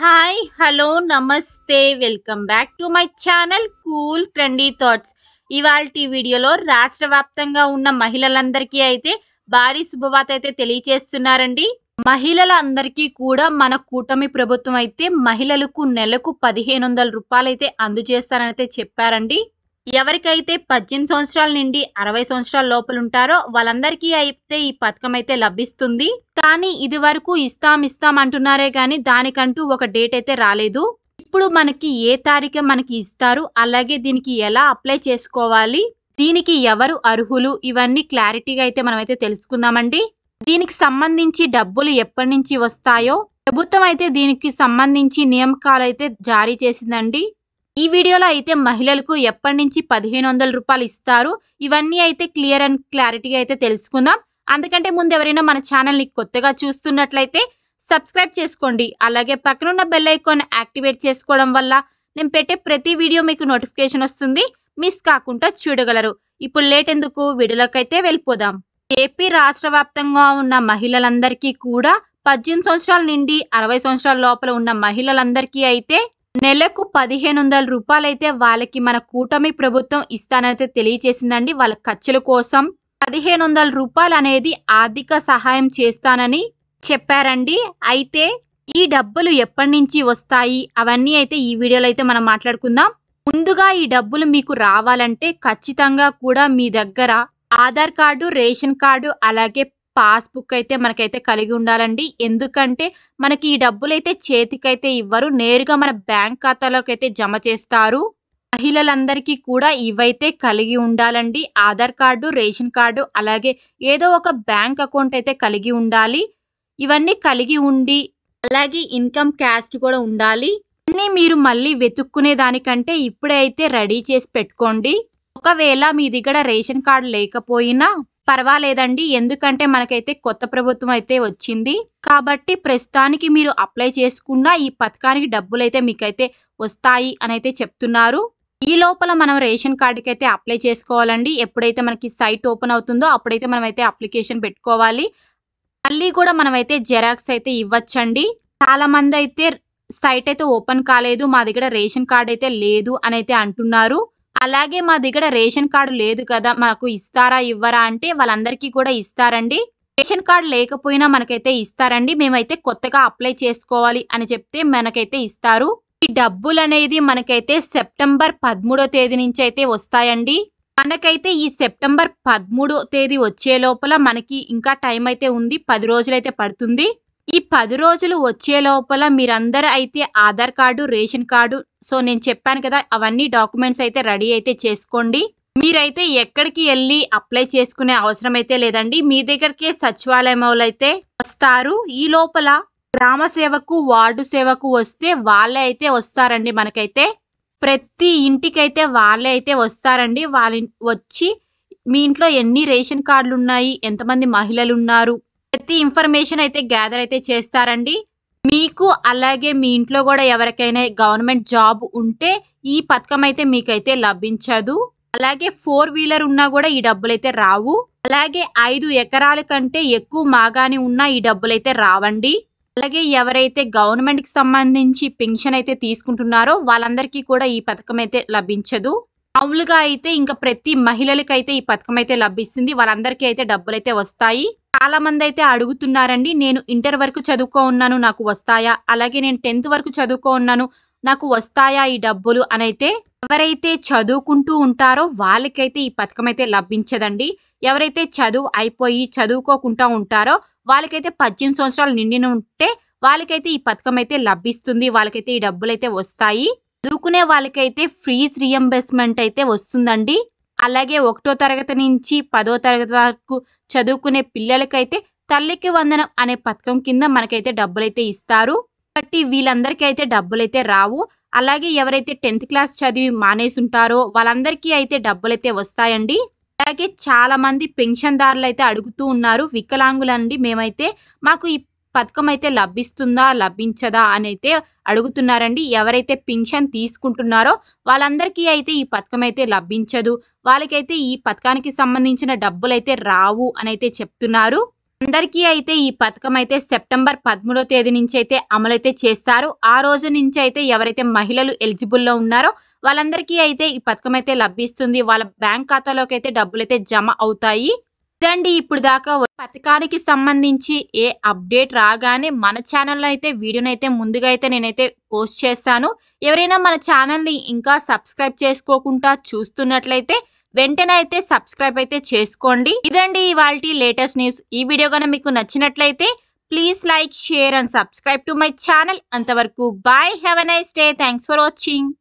hi hello నమస్తే welcome back to my channel cool trendy thoughts ఇవాళ వీడియోలో రాష్ట్ర వ్యాప్తంగా ఉన్న మహిళలందరికీ అయితే భారీ శుభవార్త అయితే తెలియచేస్తున్నారండి మహిళలందరికీ కూడా మన కూటమి ప్రభుత్వం అయితే మహిళలకు నెలకు పదిహేను వందల రూపాయలు అయితే అందజేస్తారని అయితే చెప్పారండి ఎవరికైతే పద్దెనిమిది సంవత్సరాల నుండి అరవై సంవత్సరాల లోపలుంటారో వాళ్ళందరికీ అయితే ఈ పథకం అయితే లభిస్తుంది కానీ ఇది వరకు ఇస్తాం ఇస్తాం అంటున్నారే కానీ దానికంటూ ఒక డేట్ అయితే రాలేదు ఇప్పుడు మనకి ఏ తారీఖు మనకి ఇస్తారు అలాగే దీనికి ఎలా అప్లై చేసుకోవాలి దీనికి ఎవరు అర్హులు ఇవన్నీ క్లారిటీగా అయితే మనమైతే తెలుసుకుందామండి దీనికి సంబంధించి డబ్బులు ఎప్పటి నుంచి వస్తాయో ప్రభుత్వం అయితే దీనికి సంబంధించి నియామకాలు అయితే జారీ చేసిందండి ఈ వీడియోలో అయితే మహిళలకు ఎప్పటి నుంచి పదిహేను వందల రూపాయలు ఇస్తారు ఇవన్నీ అయితే క్లియర్ అండ్ క్లారిటీగా అయితే తెలుసుకుందాం అందుకంటే ముందు ఎవరైనా మన ఛానల్ని కొత్తగా చూస్తున్నట్లయితే సబ్స్క్రైబ్ చేసుకోండి అలాగే పక్కనున్న బెల్ ఐకాన్ యాక్టివేట్ చేసుకోవడం వల్ల నేను పెట్టే ప్రతి వీడియో మీకు నోటిఫికేషన్ వస్తుంది మిస్ కాకుండా చూడగలరు ఇప్పుడు లేట్ ఎందుకు వీడియోలకైతే వెళ్ళిపోదాం ఏపీ రాష్ట్ర వ్యాప్తంగా ఉన్న మహిళలందరికీ కూడా పద్దెనిమిది సంవత్సరాల నుండి అరవై సంవత్సరాల లోపల ఉన్న మహిళలందరికీ అయితే నెలకు పదిహేను వందల రూపాయలైతే వాళ్ళకి మన కూటమి ప్రభుత్వం ఇస్తానైతే తెలియజేసిందండి వాళ్ళ ఖర్చుల కోసం పదిహేను వందల రూపాయలు అనేది ఆర్థిక సహాయం చేస్తానని చెప్పారండి అయితే ఈ డబ్బులు ఎప్పటి నుంచి వస్తాయి అవన్నీ అయితే ఈ వీడియోలో అయితే మనం మాట్లాడుకుందాం ముందుగా ఈ డబ్బులు మీకు రావాలంటే ఖచ్చితంగా కూడా మీ దగ్గర ఆధార్ కార్డు రేషన్ కార్డు అలాగే పాస్బుక్ అయితే మనకైతే కలిగి ఉండాలండి ఎందుకంటే మనకి ఈ డబ్బులైతే చేతికైతే ఇవ్వరు నేరుగా మన బ్యాంక్ ఖాతాలోకి అయితే జమ చేస్తారు మహిళలందరికీ కూడా ఇవైతే కలిగి ఉండాలండి ఆధార్ కార్డు రేషన్ కార్డు అలాగే ఏదో ఒక బ్యాంక్ అకౌంట్ అయితే కలిగి ఉండాలి ఇవన్నీ కలిగి ఉండి అలాగే ఇన్కమ్ క్యాస్ట్ కూడా ఉండాలి అన్నీ మీరు మళ్ళీ వెతుక్కునే దానికంటే ఇప్పుడైతే రెడీ చేసి పెట్టుకోండి ఒకవేళ మీ దగ్గర రేషన్ కార్డు లేకపోయినా పర్వాలేదండి ఎందుకంటే మనకైతే కొత్త ప్రభుత్వం అయితే వచ్చింది కాబట్టి ప్రస్తుతానికి మీరు అప్లై చేసుకున్న ఈ పథకానికి డబ్బులు అయితే మీకైతే వస్తాయి అని అయితే చెప్తున్నారు ఈ లోపల మనం రేషన్ కార్డుకి అయితే అప్లై చేసుకోవాలండి ఎప్పుడైతే మనకి సైట్ ఓపెన్ అవుతుందో అప్పుడైతే మనం అయితే అప్లికేషన్ పెట్టుకోవాలి మళ్ళీ కూడా మనమైతే జెరాక్స్ అయితే ఇవ్వచ్చండి చాలా మంది అయితే సైట్ అయితే ఓపెన్ కాలేదు మా దగ్గర రేషన్ కార్డ్ అయితే లేదు అని అయితే అంటున్నారు అలాగే మా దగ్గర రేషన్ కార్డు లేదు కదా మాకు ఇస్తారా ఇవ్వరా అంటే వాళ్ళందరికీ కూడా ఇస్తారండి రేషన్ కార్డు లేకపోయినా మనకైతే ఇస్తారండి మేమైతే కొత్తగా అప్లై చేసుకోవాలి అని చెప్తే మనకైతే ఇస్తారు ఈ డబ్బులు అనేది మనకైతే సెప్టెంబర్ పదమూడో తేదీ నుంచి అయితే వస్తాయండి మనకైతే ఈ సెప్టెంబర్ పదమూడో తేదీ వచ్చే లోపల మనకి ఇంకా టైం అయితే ఉంది పది రోజులైతే పడుతుంది ఈ పది రోజులు వచ్చే లోపల మీరందరూ అయితే Aadhaar card ration card so నేను చెప్పాను కదా అవన్నీ డాక్యుమెంట్స్ అయితే రెడీ అయితే చేసుకోండి మీరైతే ఎక్కడికి వెళ్ళి అప్లై చేసుకునే అవసరం అయితే లేదండి మీ దగ్గరకే సచివాలయం అయితే వస్తారు ఈ లోపల గ్రామ సేవకు వార్డు సేవకు వస్తే వాళ్ళే అయితే వస్తారండి మనకైతే ప్రతి ఇంటికైతే వాళ్ళే అయితే వస్తారండి వాళ్ళ వచ్చి మీ ఇంట్లో ఎన్ని రేషన్ కార్డులు ఉన్నాయి ఎంతమంది మహిళలు ఉన్నారు ప్రతి ఇన్ఫర్మేషన్ అయితే గ్యాదర్ అయితే చేస్తారండి మీకు అలాగే మీ ఇంట్లో కూడా ఎవరికైనా గవర్నమెంట్ జాబ్ ఉంటే ఈ పథకం అయితే మీకైతే లభించదు అలాగే ఫోర్ వీలర్ ఉన్నా కూడా ఈ డబ్బులైతే రావు అలాగే ఐదు ఎకరాల కంటే ఎక్కువ మాగాని ఉన్నా ఈ డబ్బులైతే రావండి అలాగే ఎవరైతే గవర్నమెంట్కి సంబంధించి పెన్షన్ అయితే తీసుకుంటున్నారో వాళ్ళందరికీ కూడా ఈ పథకం అయితే లభించదు మామూలుగా అయితే ఇంకా ప్రతి మహిళలకైతే ఈ పథకం అయితే లభిస్తుంది వాళ్ళందరికీ అయితే డబ్బులైతే వస్తాయి చాలా మంది అయితే అడుగుతున్నారండి నేను ఇంటర్ వరకు చదువుకో ఉన్నాను నాకు వస్తాయా అలాగే నేను టెన్త్ వరకు చదువుకో ఉన్నాను నాకు వస్తాయా ఈ డబ్బులు అనైతే ఎవరైతే చదువుకుంటూ ఉంటారో వాళ్ళకైతే ఈ పథకం అయితే లభించదండి ఎవరైతే చదువు అయిపోయి చదువుకోకుండా ఉంటారో వాళ్ళకైతే పద్దెనిమిది సంవత్సరాలు నిండిన ఉంటే వాళ్ళకైతే ఈ పథకం అయితే లభిస్తుంది వాళ్ళకైతే ఈ డబ్బులు అయితే వస్తాయి చదువుకునే వాళ్ళకైతే ఫ్రీ రియంబర్స్మెంట్ అయితే వస్తుందండి అలాగే ఒకటో తరగతి నుంచి పదో తరగతి వరకు చదువుకునే పిల్లలకైతే తల్లికి వందనం అనే పథకం కింద మనకైతే డబ్బులైతే ఇస్తారు కాబట్టి వీళ్ళందరికీ అయితే డబ్బులైతే రావు అలాగే ఎవరైతే టెన్త్ క్లాస్ చదివి మానేసి ఉంటారో వాళ్ళందరికీ అయితే డబ్బులైతే వస్తాయండి అలాగే చాలా మంది పెన్షన్దారులు అయితే అడుగుతూ ఉన్నారు వికలాంగులండి మేమైతే మాకు ఈ పథకం అయితే లభిస్తుందా లభించదా అని అయితే అడుగుతున్నారండి ఎవరైతే పింఛన్ తీసుకుంటున్నారో వాళ్ళందరికీ అయితే ఈ పథకం అయితే లభించదు వాళ్ళకైతే ఈ పథకానికి సంబంధించిన డబ్బులైతే రావు అని అయితే చెప్తున్నారు అందరికీ అయితే ఈ పథకం అయితే సెప్టెంబర్ పదమూడో తేదీ నుంచి అయితే అమలైతే చేస్తారు ఆ రోజు నుంచి అయితే ఎవరైతే మహిళలు ఎలిజిబుల్లో ఉన్నారో వాళ్ళందరికీ అయితే ఈ పథకం అయితే లభిస్తుంది వాళ్ళ బ్యాంక్ ఖాతాలోకి అయితే డబ్బులైతే జమ అవుతాయి ఇదండి ఇప్పుడు దాకా పథకానికి సంబంధించి ఏ అప్డేట్ రాగానే మన ఛానల్లో అయితే అయితే ముందుగా అయితే నేనైతే పోస్ట్ చేస్తాను ఎవరైనా మన ఛానల్ని ఇంకా సబ్స్క్రైబ్ చేసుకోకుండా చూస్తున్నట్లయితే వెంటనే అయితే సబ్స్క్రైబ్ అయితే చేసుకోండి ఇదండి ఇవాళ లేటెస్ట్ న్యూస్ ఈ వీడియో కనుక మీకు నచ్చినట్లయితే please like share and subscribe to my channel అంతవరకు bye have a nice day thanks for watching